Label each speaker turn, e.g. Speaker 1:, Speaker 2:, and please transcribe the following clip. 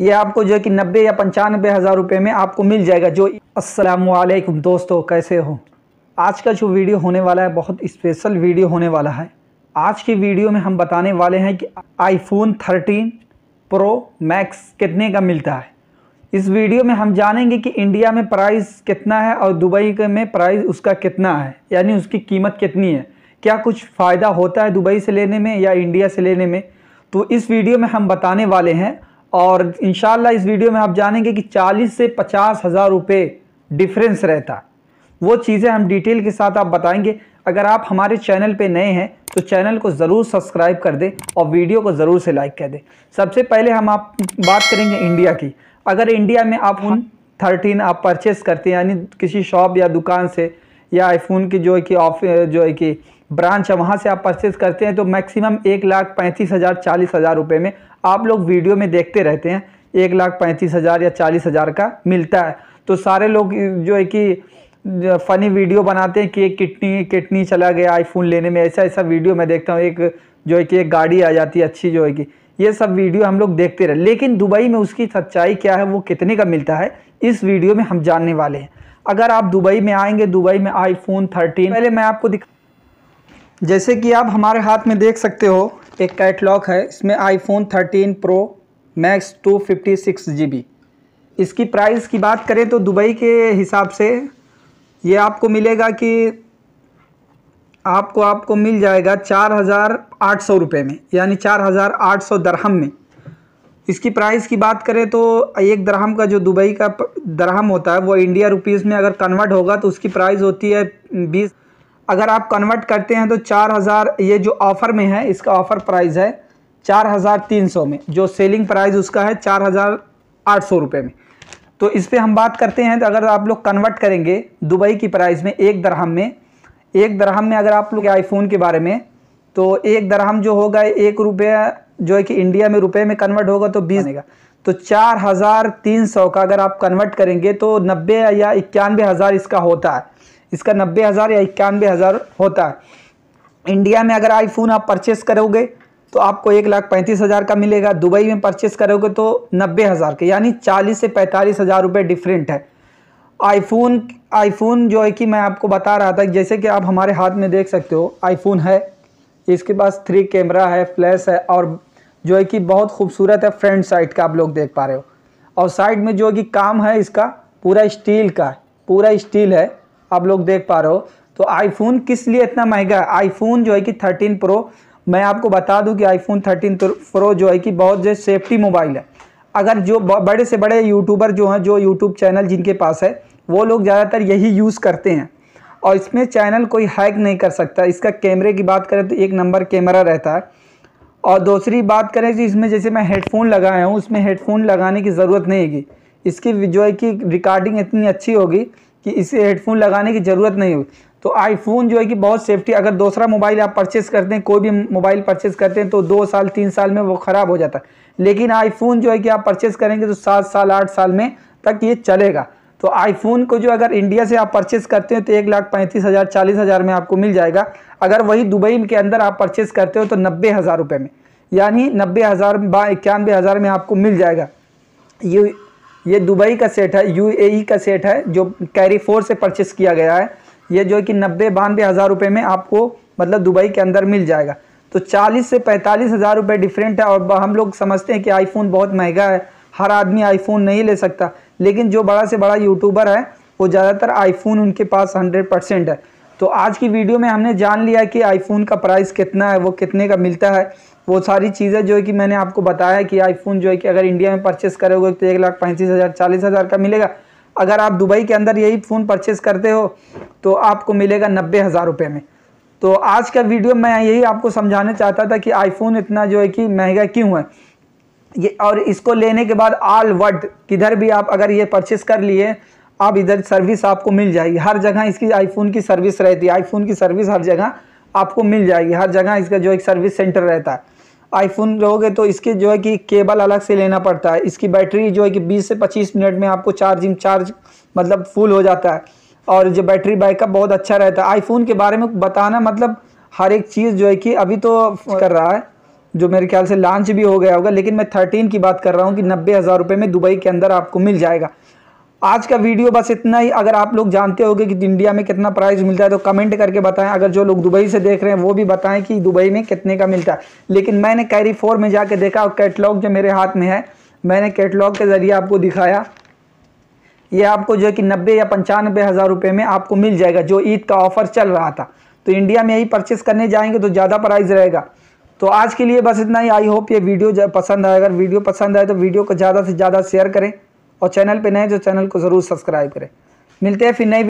Speaker 1: ये आपको जो है कि नब्बे या पंचानबे हज़ार रुपये में आपको मिल जाएगा जो असलकुम दोस्तों कैसे हो आज का जो वीडियो होने वाला है बहुत स्पेशल वीडियो होने वाला है आज की वीडियो में हम बताने वाले हैं कि आईफोन 13 प्रो मैक्स कितने का मिलता है इस वीडियो में हम जानेंगे कि इंडिया में प्राइस कितना है और दुबई में प्राइस उसका कितना है यानी उसकी कीमत कितनी है क्या कुछ फ़ायदा होता है दुबई से लेने में या इंडिया से लेने में तो इस वीडियो में हम बताने वाले हैं और इन इस वीडियो में आप जानेंगे कि चालीस से पचास हज़ार रुपये डिफरेंस रहता वो चीज़ें हम डिटेल के साथ आप बताएंगे अगर आप हमारे चैनल पे नए हैं तो चैनल को ज़रूर सब्सक्राइब कर दें और वीडियो को ज़रूर से लाइक कर दें सबसे पहले हम आप बात करेंगे इंडिया की अगर इंडिया में आप उन थर्टीन आप परचेस करते हैं यानी किसी शॉप या दुकान से या आईफोन की जो है कि ऑफ जो है कि ब्रांच है वहाँ से आप परचेज़ करते हैं तो मैक्सिमम एक लाख पैंतीस हज़ार चालीस हज़ार रुपये में आप लोग वीडियो में देखते रहते हैं एक लाख पैंतीस हज़ार या चालीस हज़ार का मिलता है तो सारे लोग जो है कि फ़नी वीडियो बनाते हैं कि एक किडनी किडनी चला गया आईफोन लेने में ऐसा ऐसा वीडियो मैं देखता हूँ एक जो है कि एक गाड़ी आ जाती है अच्छी जो है कि ये सब वीडियो हम लोग देखते रहे लेकिन दुबई में उसकी सच्चाई क्या है वो कितने का मिलता है इस वीडियो में हम जानने वाले हैं अगर आप दुबई में आएंगे दुबई में आईफोन 13 पहले मैं आपको दिखा जैसे कि आप हमारे हाथ में देख सकते हो एक कैटलॉग है इसमें iPhone 13 pro max two fifty six G इसकी प्राइस की बात करें तो दुबई के हिसाब से ये आपको मिलेगा कि आपको आपको मिल जाएगा चार हज़ार आठ सौ रुपये में यानी चार हज़ार आठ सौ दरहम में इसकी प्राइस की बात करें तो एक दरहम का जो दुबई का दरहम होता है वो इंडिया रुपीज़ में अगर कन्वर्ट होगा तो उसकी प्राइस होती है बीस अगर आप कन्वर्ट करते हैं तो चार हज़ार ये जो ऑफ़र में है इसका ऑफ़र प्राइस है चार हज़ार तीन सौ में जो सेलिंग प्राइस उसका है चार हज़ार आठ सौ रुपये में तो इस पर हम बात करते हैं तो अगर आप लोग कन्वर्ट करेंगे दुबई की प्राइस में एक दरहम में एक दरहम में अगर आप लोग आईफोन के बारे में तो एक दरहम जो होगा एक रुपया जो है कि इंडिया में रुपए में कन्वर्ट होगा तो बीस बनेगा तो चार हज़ार तीन सौ का अगर आप कन्वर्ट करेंगे तो नब्बे या इक्यानवे हज़ार इसका होता है इसका नब्बे हज़ार या इक्यानवे हज़ार होता है इंडिया में अगर आईफोन आप परचेस करोगे तो आपको एक लाख पैंतीस हज़ार का मिलेगा दुबई में परचेस करोगे तो नब्बे हज़ार के यानी चालीस से पैंतालीस हज़ार रुपये डिफरेंट है आईफोन आईफोन जो है कि मैं आपको बता रहा था जैसे कि आप हमारे हाथ में देख सकते हो आईफोन है इसके पास थ्री कैमरा है फ्लैश है और जो है कि बहुत खूबसूरत है फ्रंट साइड का आप लोग देख पा रहे हो और साइड में जो है कि काम है इसका पूरा स्टील का पूरा स्टील है आप लोग देख पा रहे हो तो आईफोन किस लिए इतना महंगा है आईफोन जो है कि थर्टीन प्रो मैं आपको बता दूं कि आईफोन थर्टीन प्रो जो है कि बहुत जो सेफ्टी मोबाइल है अगर जो बड़े से बड़े यूट्यूबर जो हैं जो यूट्यूब चैनल जिनके पास है वो लोग ज़्यादातर यही यूज़ करते हैं और इसमें चैनल कोई हैक नहीं कर सकता इसका कैमरे की बात करें तो एक नंबर कैमरा रहता है और दूसरी बात करें कि इसमें जैसे मैं हेडफोन लगाया हूँ उसमें हेडफोन लगाने की ज़रूरत नहीं होगी इसकी जो है कि रिकॉर्डिंग इतनी अच्छी होगी कि इसे हेडफोन लगाने की ज़रूरत नहीं होगी तो आईफोन जो है कि बहुत सेफ्टी अगर दूसरा मोबाइल आप परचेस करते हैं कोई भी मोबाइल परचेस करते हैं तो दो साल तीन साल में वो ख़राब हो जाता है लेकिन आईफोन जो है कि आप परचेस करेंगे तो सात साल आठ साल में तक ये चलेगा तो आईफोन को जो अगर इंडिया से आप परचेस करते हैं तो एक लाख पैंतीस हज़ार चालीस हज़ार में आपको मिल जाएगा अगर वही दुबई के अंदर आप परचेस करते हो तो नब्बे हज़ार रुपये में यानी नब्बे हज़ार इक्यानबे हज़ार में आपको मिल जाएगा ये ये दुबई का सेट है यू e का सेट है जो कैरी फोर से परचेस किया गया है ये जो कि नब्बे बानवे हज़ार रुपये में आपको मतलब दुबई के अंदर मिल जाएगा तो चालीस से पैंतालीस हज़ार रुपये डिफरेंट है और हम लोग समझते हैं कि आईफोन बहुत महंगा है हर आदमी आईफोन नहीं ले सकता लेकिन जो बड़ा से बड़ा यूट्यूबर है वो ज़्यादातर आईफोन उनके पास हंड्रेड परसेंट है तो आज की वीडियो में हमने जान लिया कि आईफोन का प्राइस कितना है वो कितने का मिलता है वो सारी चीज़ें जो है कि मैंने आपको बताया है कि आईफोन जो है कि अगर इंडिया में परचेस करोगे तो एक लाख पैंतीस हज़ार चालीस हज़ार का मिलेगा अगर आप दुबई के अंदर यही फ़ोन परचेस करते हो तो आपको मिलेगा नब्बे हज़ार रुपये में तो आज का वीडियो मैं यही आपको समझाना चाहता था कि आईफोन इतना जो है कि महंगा क्यों है ये और इसको लेने के बाद आल वर्ड किधर भी आप अगर ये परचेस कर लिए आप इधर सर्विस आपको मिल जाएगी हर जगह इसकी आईफोन की सर्विस रहती है आईफोन की सर्विस हर जगह आपको मिल जाएगी हर जगह इसका जो एक सर्विस सेंटर रहता है आईफोन रहोगे तो इसके जो है कि केबल अलग से लेना पड़ता है इसकी बैटरी जो है कि 20 से 25 मिनट में आपको चार्जिंग चार्ज मतलब फुल हो जाता है और जो बैटरी बैकअप बहुत अच्छा रहता है आईफोन के बारे में बताना मतलब हर एक चीज़ जो है कि अभी तो कर रहा है जो मेरे ख्याल से लॉन्च भी हो गया होगा लेकिन मैं थर्टीन की बात कर रहा हूँ कि नब्बे हज़ार रुपये में दुबई के अंदर आपको मिल जाएगा आज का वीडियो बस इतना ही अगर आप लोग जानते होंगे कि इंडिया में कितना प्राइस मिलता है तो कमेंट करके बताएं अगर जो लोग दुबई से देख रहे हैं वो भी बताएं कि दुबई में कितने का मिलता है लेकिन मैंने कैरी फोर में जाके देखा और कैटलॉग जो मेरे हाथ में है मैंने कैटलॉग के ज़रिए आपको दिखाया ये आपको जो है कि नब्बे या पंचानबे हज़ार रुपये में आपको मिल जाएगा जो ईद का ऑफ़र चल रहा था तो इंडिया में यही परचेस करने जाएंगे तो ज़्यादा प्राइस रहेगा तो आज के लिए बस इतना ही आई होप ये वीडियो पसंद आए अगर वीडियो पसंद आए तो वीडियो को ज़्यादा से ज़्यादा शेयर करें और चैनल पर नए जो तो चैनल को ज़रूर सब्सक्राइब करें मिलते हैं फिर नई